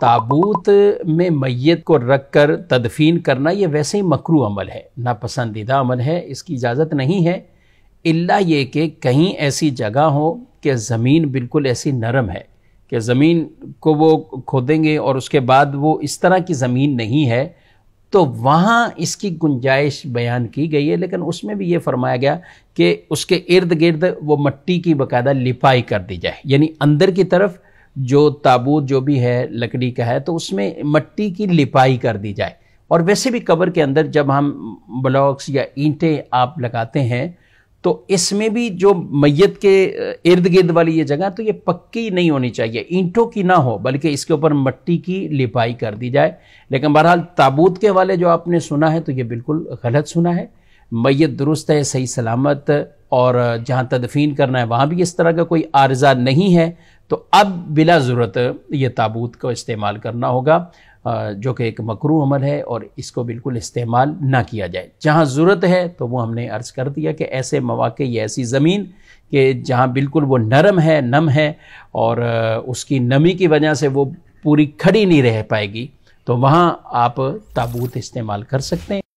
ताबूत में मैत को रख कर तदफीन करना ये वैसे ही मकरू अमल है नापसंदीदा अमल है इसकी इजाज़त नहीं है इल्ला ये कि कहीं ऐसी जगह हो कि ज़मीन बिल्कुल ऐसी नरम है कि ज़मीन को वो खोदेंगे और उसके बाद वो इस तरह की ज़मीन नहीं है तो वहाँ इसकी गुंजाइश बयान की गई है लेकिन उसमें भी ये फरमाया गया कि उसके इर्द गिर्द वो मट्टी की बाकायदा लिपाई कर दी जाए यानी अंदर की तरफ जो ताबूत जो भी है लकड़ी का है तो उसमें मट्टी की लिपाई कर दी जाए और वैसे भी कबर के अंदर जब हम ब्लॉक्स या ईंटें आप लगाते हैं तो इसमें भी जो मैयत के इर्द गिर्द वाली ये जगह तो ये पक्की नहीं होनी चाहिए ईंटों की ना हो बल्कि इसके ऊपर मट्टी की लिपाई कर दी जाए लेकिन बहरहाल ताबूत के वाले जो आपने सुना है तो ये बिल्कुल गलत सुना है मैयत दुरुस्त है सही सलामत और जहाँ तदफीन करना है वहाँ भी इस तरह का कोई आर्जा नहीं है तो अब बिला ज़रूरत ये ताबूत को इस्तेमाल करना होगा जो कि एक मकरू अमल है और इसको बिल्कुल इस्तेमाल ना किया जाए जहाँ ज़रूरत है तो वो हमने अर्ज़ कर दिया कि ऐसे मौाक़े या ऐसी ज़मीन कि जहाँ बिल्कुल वो नरम है नम है और उसकी नमी की वजह से वो पूरी खड़ी नहीं रह पाएगी तो वहाँ आप ताबूत इस्तेमाल कर सकते हैं